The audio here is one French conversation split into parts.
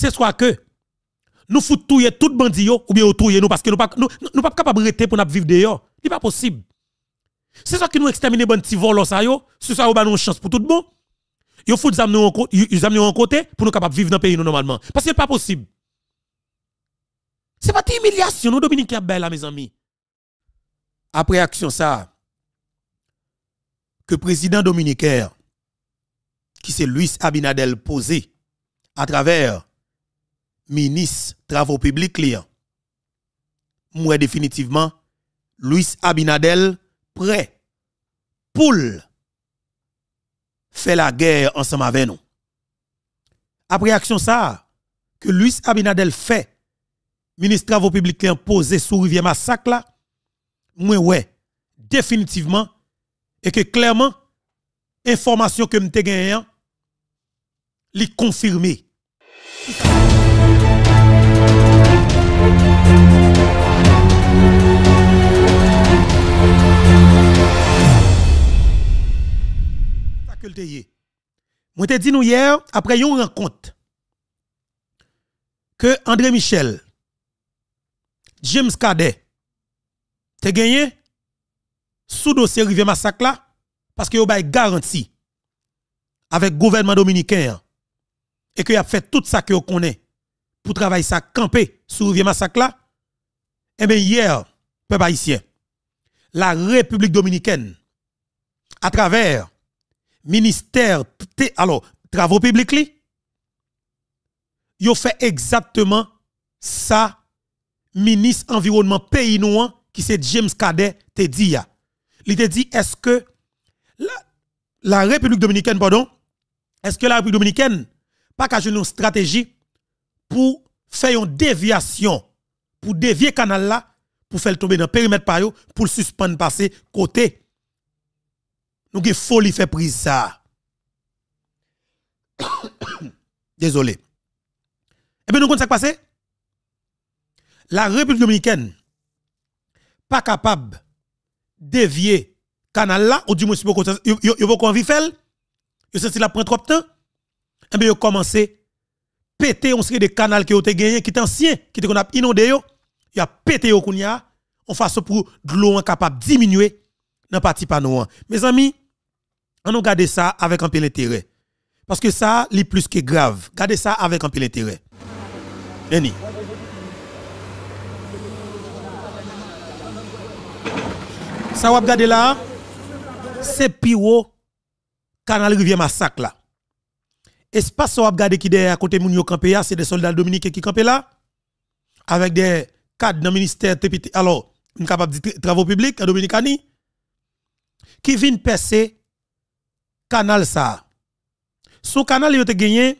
c'est soit que nous foutons tout bandit ou bien touillons nous parce que nous ne sommes pas capables de rester pour nous vivre dehors. C'est pas possible. C'est soit que nous exterminer bandi volos ça yo, c'est ça que nous chance pour tout bon. monde. Nous les nous en côté pour nous de vivre dans pays normalement parce que ce n'est pas possible. C'est pas une humiliation nous Dominique a mes amis. Après action ça que président dominicain qui c'est Luis Abinadel posé à travers ministre travaux publics client. Moi définitivement Luis Abinadel prêt pour faire la guerre ensemble avec nous. Après action ça que Luis Abinadel fait ministre travaux publics client posé sous rivière massacre là moi ouais définitivement et que clairement information que m'te gagné li confirmé. payer. Moi te dit nous hier après yon rencontre que André Michel James Cadet te gagné sous dossier rivière massacre là parce que yon bay garantie avec gouvernement dominicain hein, et que a fait tout ça que yon connaît pour travailler ça camper sous rivière massacre là eh bien hier peuple haïtien la République dominicaine à travers ministère, alors, travaux publics, ils ont fait exactement ça, ministre environnement pays qui c'est James Cadet, te dit. Il te dit, est-ce que la, République dominicaine, pardon, est-ce que la République dominicaine, pas qu'à une stratégie pour faire une déviation, pour dévier canal là, pour faire tomber dans le périmètre pour le suspendre passer côté nous faut folie fait prise ça. Désolé. Et bien, nous comptons ça passé. La République dominicaine pas capable dévier canal là, ou du moins, si vous avez se de faire, vous sentez la prend trop de temps, et bien, yo commencé à péter on serait des canal qui ont gagné, qui étaient ancien, qui est qu'on a inondé, Il a pété au kounya, en façon pour de l'eau capable de diminuer dans parti hein. Mes amis, on nous garde ça avec un peu d'intérêt. Parce que ça, c'est plus que grave. Gardez ça avec un peu d'intérêt. Denis. Ça, vous regardez là, c'est Piro, canal Rivière Massacre là. Espace, vous regardez qui est à côté de Mounio Campé, c'est des soldats dominicains qui campent là, avec des cadres dans le ministère, alors, capable de travaux publics à Dominicani qui vient percer canal ça. Son canal il a gagné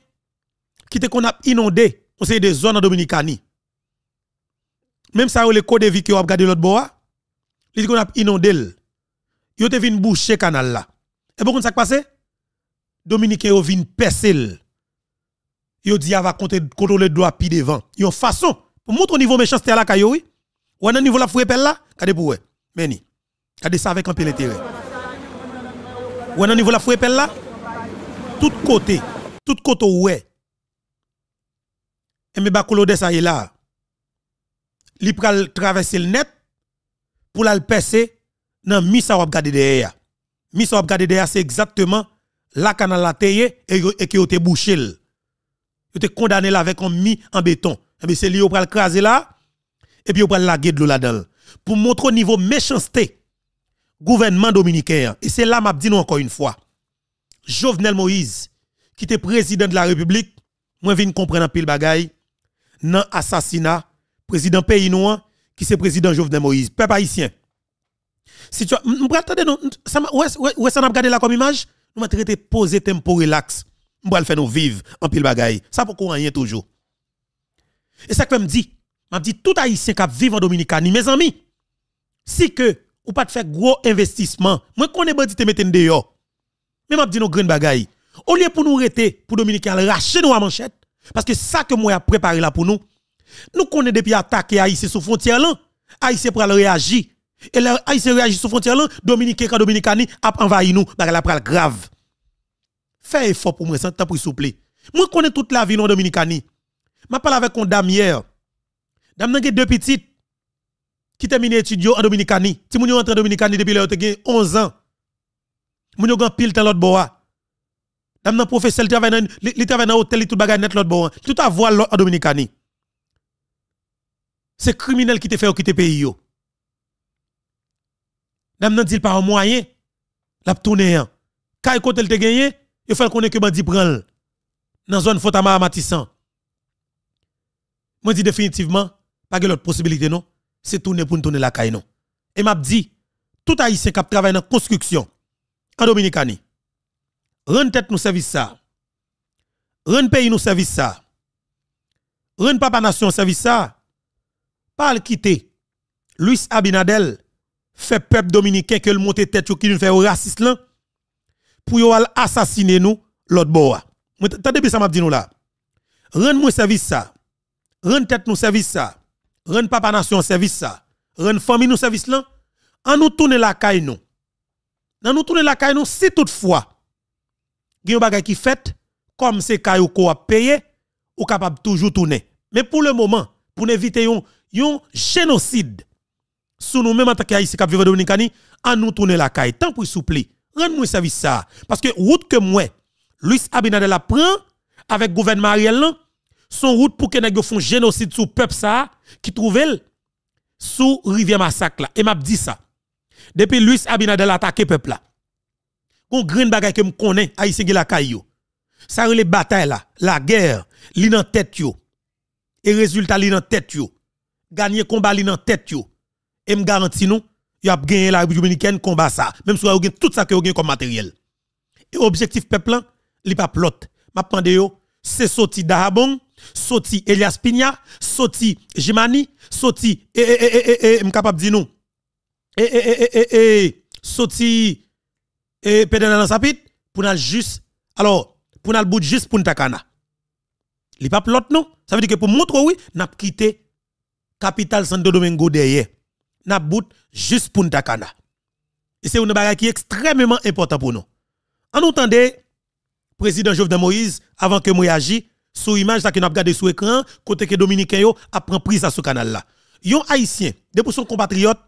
qui te qu'on a inondé, on sait des zones en Dominicanie. Même ça les code de vie qui ont regardé l'autre bois, il qu'on a inondé. Il te vinn boucher canal là. Et pourquoi ça passé Dominicain ont vinn percer. Yo dit ah, va contrôler droit puis devant. Y une façon pour montrer au niveau méchanceté à la caillou oui. Ou à un niveau la fouille là, kade pour Meni. Kade ça avec un peu l'intérêt. Ou un niveau la frépelle là, tout côté, tout côté est. Et me de ça est là. Li pral traverser le net pour la passer dans mi ça wap gade derrière. Mi ça wap gade derrière c'est exactement la canal la teye et qui était bouché. Il était condamné là avec un mi en béton. Et eh c'est lui pral craser là et puis ou pral laguer de l'eau là-dedans. Pour montrer au niveau méchanceté gouvernement dominicain. Et c'est là, m'a dit nous encore une fois. Jovenel Moïse, qui était président de la République, moi viens comprendre un pile bagaille, Dans assassinat, président pays noir, qui c'est président Jovenel Moïse. Peuple haïtien. Si tu attendez, est ça ouais, ça n'a regardé là comme image, nous avons traité poser peu relax. Nous le faire nous vivre en pile bagaille. Ça pourquoi rien toujours. Et ça que me dit, m'a dit tout haïtien qui vivent en Dominicani, mes amis, si que ou pas de faire gros investissement. Moi, connais bandit te mettre dehors. Mais m'a dit nos grandes bagailles. Au lieu pour nous rester, pour Dominicain, racheter nous à manchette, parce que ça que moi a préparé là pour nous, nous connaissons depuis attaquer Haïti sous frontière là, Haïti pour réagir. Et là, Haïti réagit sous frontière là, Dominicain, quand Dominicani a envahi nous, bah la pral grave. Fais effort pour moi, sans temps pour s'il vous plaît. Moi connais toute la vie non Dominicani. Je parle avec une dame hier. Dame n'a deux petites qui termine étudiant en Dominicani. Si vous êtes en Dominicani depuis vous avez 11 ans, vous avez pile dans l'autre bois. Hein. Dame nan professeur il travaille dans hôtel tout bagay net l'autre bois. Hein. Tout à voir en Dominicani. C'est criminel qui te fait ou quitter pays yo. Dame nan dit par moyen la tourner. Kay côté te gagné, il faut qu'on ait que bandi prend Nan zone Fotama Matissan. Moi dit définitivement pas de l'autre possibilité non c'est tourner pour nous tourner la caille non. Et m'a dit tout haïtien qui travaille dans construction en Dominicani. Rend tête nous service ça. Rend pays nous service ça. Rend papa nation service ça. Pas le quitter. Luis Abinadel fait peuple dominicain que le monter tête qui nous fait au raciste là pour assassiner nous l'autre boa. t'as bien ça m'a dit nous là. Rend moi service ça. Rend tête nous service ça. Ren papa nation service ça, Ren famille nous service là, en nous tourner la caille nous. Dans nous tourner la caille nous si toutefois il y a des choses qui fait comme c'est caille qu'on payé ou capable toujours tourner. Mais pour le moment, pour éviter un génocide sous nous-mêmes en tant qui en nous tourner la caille tant pour souplir. Ren nous service ça parce que route que moi Luis Abinader la prend avec gouvernement Ariel son route pour que nèg font génocide sous peuple ça qui trouvait sous rivière massacre là. Et m'a dit ça. Depuis Luis Abinadel attaqué peuple là. Kon grande bagaille que me a haïtien la caillou. Ça les batailles là, la guerre, li dans tête yo. Et résultat li dans tête yo. Gagner combat li dans tête yo. Et me garantis nous, y a gagné la République dominicaine combat ça. Même si vous avez tout ça que vous avez comme matériel. Et objectif peuple là, li pas plot. M'a demandé yo, c'est sorti d'Arabon Soti Elias Pigna, Soti Jimani, soti, eh eh Soti et capable dire Sapit pour nous juste alors pour nous bout juste pour nous takana. Il pas lot non, ça veut dire que pour montrer oui, n'a quitté capitale Santo Domingo derrière. N'a bout juste pour n'takana Et c'est une bagarre qui est extrêmement important pour nous. En entendant président Jovenel Moïse avant que moi agisse sous image ça que nous avons regardé sur l'écran, côté que Dominicain a pris prise à ce canal-là. Yon haïtien, de pour son compatriote,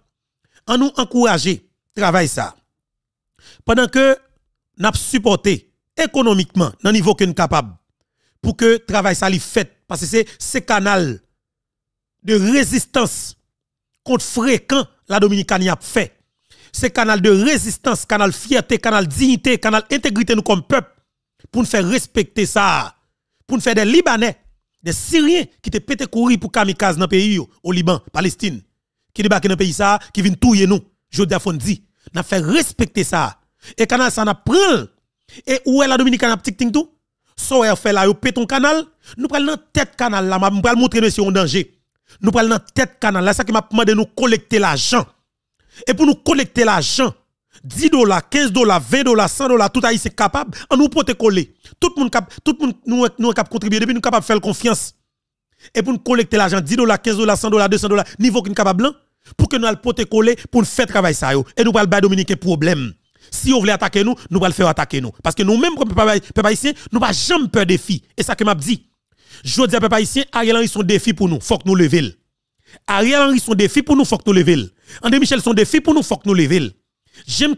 en nous encourager, travail ça. Pendant que nous supporté économiquement, dans niveau que capable, pour que travail ça li fait, parce que c'est ce canal de résistance contre fréquent la Dominicanie a fait. Ce canal de résistance, canal fierté, canal dignité, canal intégrité nous comme peuple, pour nous faire respecter ça pour nous faire des Libanais, des Syriens qui te pété courir pour kamikaze dans le pays, au Liban, Palestine, qui débarquent dans le pays, ça, qui viennent touiller nous. Jodé dit, n'a fait respecter ça. Et canal ça n'a pris. Et où est la Dominicaine a petit tout? So elle fait là, opé ton canal, nous prenons dans tête canal là, nous prenons montrer monsieur en danger. Nous prenons dans tête canal là, ça qui m'a demandé nous collecter l'argent. Et pour nous collecter l'argent, 10 dollars, 15 dollars, 20 dollars, 100 dollars, tout c'est capable, on nous pote coller. Tout le monde nous tout moun monde nous sommes capables contribuer depuis nous capable faire confiance. Et pour nous collecter l'argent 10 dollars, 15 dollars, 100 dollars, 200 dollars, niveau qu'on capable hein, pour que nous allons pote coller pour nous faire travail ça Et nous pas le Dominique problème. Si vous voulez attaquer nous, nous allons le faire attaquer nous. Parce que nous-mêmes, peuple haïtien, nous pas jamais peur des filles. Et ça que m'a dit. Je dis à peuple haïtien, Ariel Henry son défi pour nous, faut que nous levions. Ariel Henry son défi pour nous, faut que nous levions. André Michel son défi pour nous, faut que nous levions. James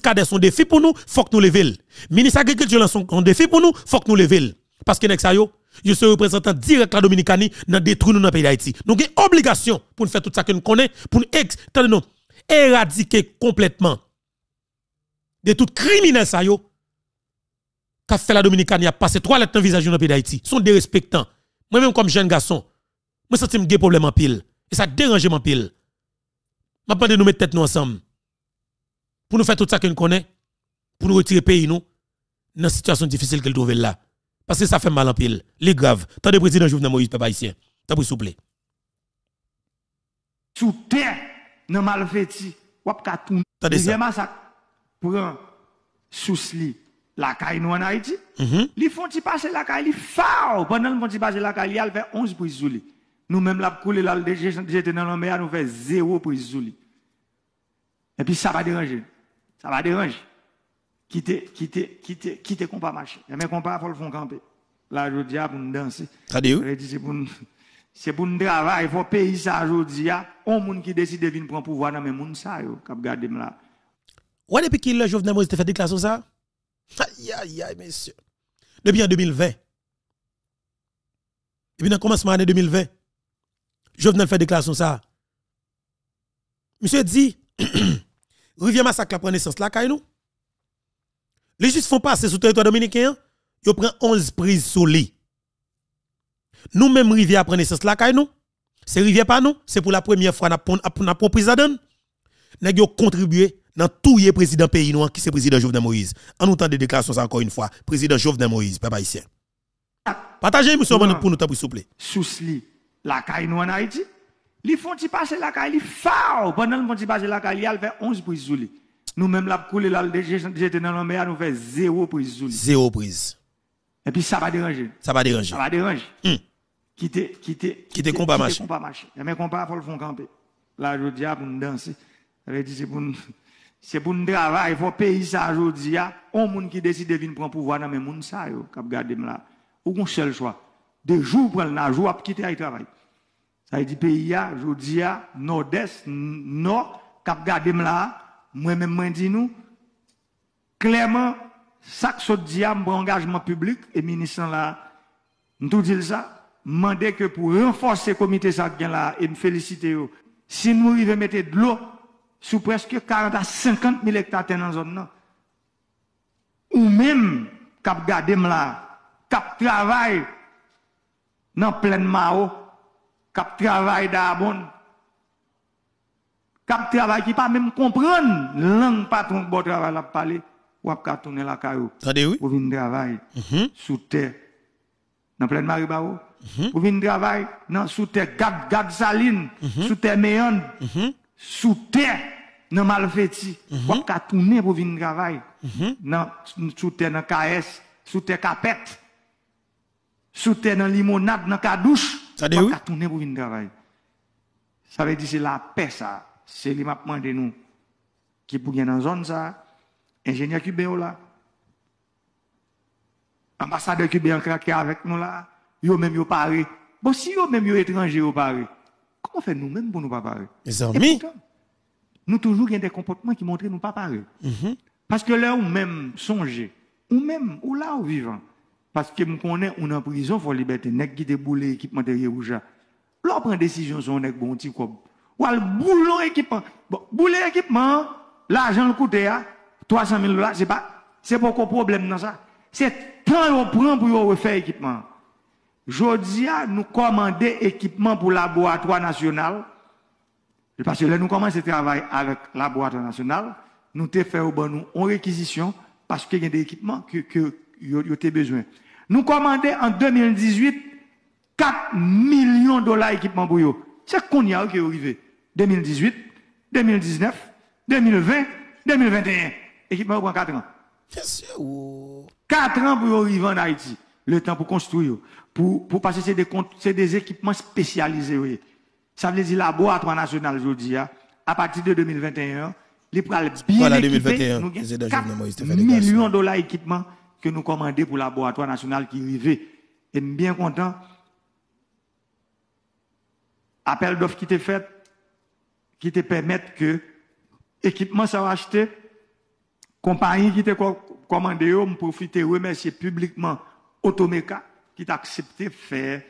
Cadet son défi pour nous, faut que nous levions. Ministre agriculture sont un défi pour nous, faut que nous levions. Parce que nex je suis représentant direct la Dominicanie dans détruire nous dans le pays d'Haïti. Nous avons obligation pour nous faire tout ça que nous connaissons, pour nous éradiquer complètement de tout criminel ça yo. Qu'a fait la Dominicanie a passé trois lettres dans visage dans le pays d'Haïti. Sont dérespectants. Moi-même comme jeune garçon, je sens un problème en pile. Et ça dérange en pile. Je vais nous mettre tête nous ensemble pour nous faire tout ça que nous connaissons, pour nous retirer pays nous, dans une situation difficile qu'elle trouve là. Parce que ça fait mal en pile. Les graves. Tant de président Jovenel Moïse, papa haïtien. T'as souple. Sous terre, dans massacre. Prend sous li la caille nous en Haïti. Mm-hmm. Ils font passer la caille, li Pendant le font passer la caille, il fait 11 prises nous même la coule, la dans nous fait 0 Et puis ça va déranger. Ça va déranger. Quittez, quittez, quittez, quittez qu'on pas marcher. Mais qu'on pas, faut le faire camper. Là, je dis, pour nous danser. C'est pour nous, c'est pour nous travailler. Il faut payer ça, je dis, on monde qui décide de venir prendre pouvoir dans mes monde ça, yo, cap garder là. Ouais, depuis qu'il le Jovenel a fait des déclaration ça? Aïe, aïe, aïe, messieurs. Depuis en 2020. Depuis le commencement de l'année 2020. Le a fait des déclaration ça. Monsieur dit, Rivière Massacre la naissance là, nous, Les juifs font passer sur le territoire dominicain, ils pris 11 prises sur lui. nous même Rivière prend naissance là, nous, C'est Rivière pas nous, c'est pour la première fois qu'on a pris prise à donne. Nous avons contribué dans tout le président pays noir qui c'est président Jovenel Moïse. En entendant des déclarations encore une fois, président Jovenel Moïse, papa ici. Partagez, monsieur, pour nous, s'il vous plaît. la la caille en Haïti. Les font ti passe la kay, li fao. Pendant le font ti passer la kay, li al fè 11 prises sou li. Nous même la koule la, jete nous l'anmea, nou fè 0 prises sou li. 0 prise. Et puis ça va déranger. Ça va déranger. Ça va déranger. Quittez, hmm. quittez, quittez combat compa marché. Quitter compa marché. Et mes compa, faut le fond camper. Là, je dis, pour nous danser. c'est pour nous. C'est pour nous travailler. Il faut payer ça, aujourd'hui dis, à monde qui décide de venir prendre pouvoir dans mes mounes, ça, yo, cap garder là. Ou qu'on seul choix. Des jours pour le nage, ou à quitter à travail travailler. Ça veut dire pays, je dis, nord-est, nord, cap gardé là, moi-même, moi, dis nous, clairement, ça que dit, mon engagement public, et ministre là, nous dis ça, demander que pour renforcer le comité ça là, et me féliciter, si nous arrivons à mettre de l'eau sur presque 40 à 50 000 hectares dans la zone, ou même, cap gardé là, cap travail, dans plein Mao, kap travay da bon kap travay ki pa men kompren lang paton bo travay la pale wap katounen la karo pou vin travay mhm. sou te nan plen maribaro mhm. pou vin travay nan sou te gag salin mhm. sou te meyon sou te nan mal feti wap katounen pou vin travay nan sou te nan ka es sou te ka pet sou te nan limonad nan ka douche Ça pour Ça veut dire c'est la paix ça. C'est lui m'a demandé nous qui pour gagner dans zone ça, ingénieur cubain là. Ambassadeur cubain craqué avec nous là, yo même yo paré. Bon si yo même yo étranger yo paré. Comment fait nous même pour nous pas paré Les amis. Nous toujours des comportements qui montrent nous pas paré. pas mm-hmm. Parce que là ou même songer, ou même ou là ou vivant parce que nous on est en prison, pour faut liberté. Nèg qui déboulé équipement de rouge. L'on prend décision sur un nèg bon petit quoi. Ou al boule équipement. Bon, équipement, l'argent le coûte, 300 hein. 000 dollars, c'est pas, c'est pas problème dans ça. C'est tant qu'on prend pour refaire équipement. Jodia, nous commander équipement pour laboratoire national. Parce que là, nous commençons à travailler avec laboratoire national. Nous te fait au nous, réquisition, parce qu'il y a des équipements que, que y a besoin. Nous commandons en 2018 4 millions de dollars d'équipements pour eux. C'est qu'on y a qui est arrivé. 2018, 2019, 2020, 2021. Équipement prend 4 ans. 4 ans pour arriver en Haïti. Le temps pour construire. Pour, pour passer, c'est des, équipements spécialisés. Ça veut dire laboratoire national aujourd'hui. Hein. À partir de 2021, les pral bien 4 millions de dollars d'équipements que nous commandons pour le laboratoire national qui vivait, Et bien content, appel d'offres qui était fait, qui te permettent que l'équipement soit acheté, acheter, compagnie qui t'a commandé, on profiter, remercier publiquement Automeca qui t'a accepté de faire,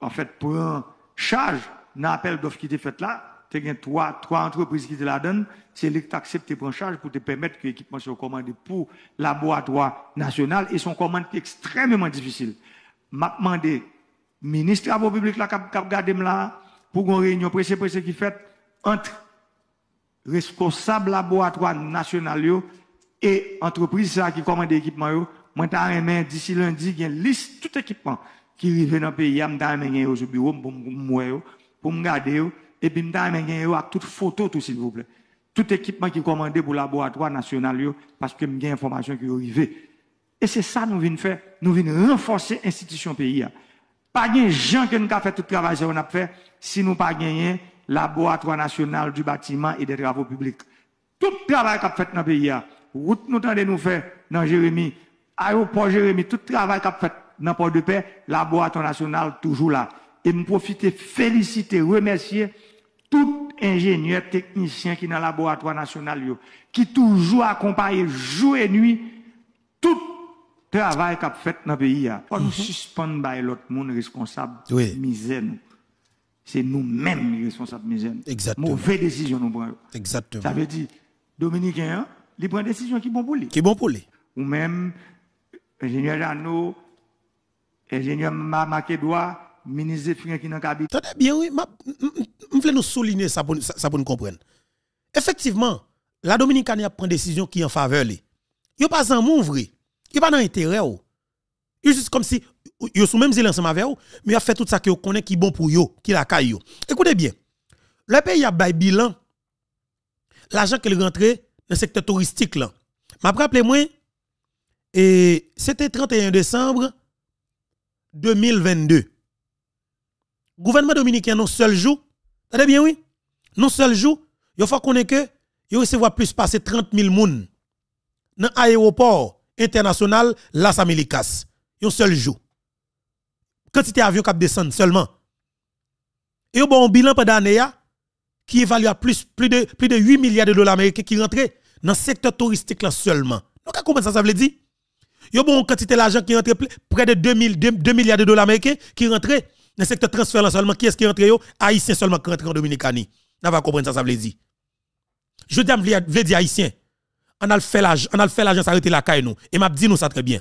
en fait, pour charge dans l'appel d'offres qui était fait là, tu as trois, trois entreprises qui te la donnent, c'est lui qui acceptent pour pour te permettre que l'équipement soit commandé pour laboratoire national et son commande est extrêmement difficile. M'a demandé, ministre travaux publics là, cap, cap, gardé là, pour une réunion pressée, pressée qui fait, entre responsable laboratoire national et entreprise qui commande l'équipement, moi, d'ici lundi, il y a une liste tout équipement qui arrive dans le pays, je t'ai un au bureau pour me garder, et puis vais vous donner toutes photo tout s'il vous plaît. Tout équipement qui commandé pour le laboratoire national parce que j'ai information qui est Et c'est ça nous voulons faire, nous voulons renforcer l'institution pays. Hein. Pas de gens qui ont fait tout le travail nous a fait si nous pas gagné laboratoire national du bâtiment et des travaux publics. Tout le travail qu'a fait dans le pays, hein. route nous tendez nous dans Jérémy, aéroport Jérémy, tout le travail qu'a fait dans Port de Paix, laboratoire national toujours là. Et me profiter, féliciter, remercier tout ingénieur technicien qui est dans le laboratoire national, qui toujours accompagne jour et nuit tout travail qu'a fait dans le pays. On nous mhm. suspend par l'autre monde responsable oui. misère. C'est nous-mêmes responsables misère. Exactement. Mauvaise décision nous prenons. Exactement. Ça veut dire, Dominicain, hein, il prend une décision qui est bon pour lui. Qui pour Ou même, ingénieur Jano, ingénieur Makedois, ministre des qui est dans le cabinet. bien, oui je voulais nous souligner ça pour, ça pour nous comprendre. Effectivement, la Dominicaine a pris une décision qui est en faveur. Il n'y a pas un mouvre. Il n'y a pas d'intérêt. Il juste comme si, ils sont même îles ensemble avec eux, mais il a fait tout ça vous connaît qui est bon pour eux, qui la caille. Écoutez bien, le pays a fait bilan. L'argent est rentré dans le secteur touristique là. Je rappelle et c'était 31 décembre 2022. Le gouvernement dominicain, non seul jour, Attendez eh bien, oui. Non seul jour, il faut qu'on ait que, il recevoir plus passer 30 000 moun dans l'aéroport international Las Américas. Un seul jour. Quantité avion qui descend seulement. Et bon, un bilan pendant l'année qui évalue à plus, plus, de, plus de 8 milliards de dollars américains qui rentrent dans le secteur touristique là seulement. Donc, comment ça, ça veut dire? Il y a une quantité d'argent qui rentre, près de 2, 000, 2, milliards de dollars américains qui rentrent dans le secteur transfert seulement, qui est-ce qui est rentré Haïtien seulement qui rentre en Dominicani. N'a pas comprendre ça, ça veut dire. Je dis, je veux dire Haïtien. On a fait l'agence, on a fait l'agence arrêter la caille nous. Et m'a dit nous ça très bien.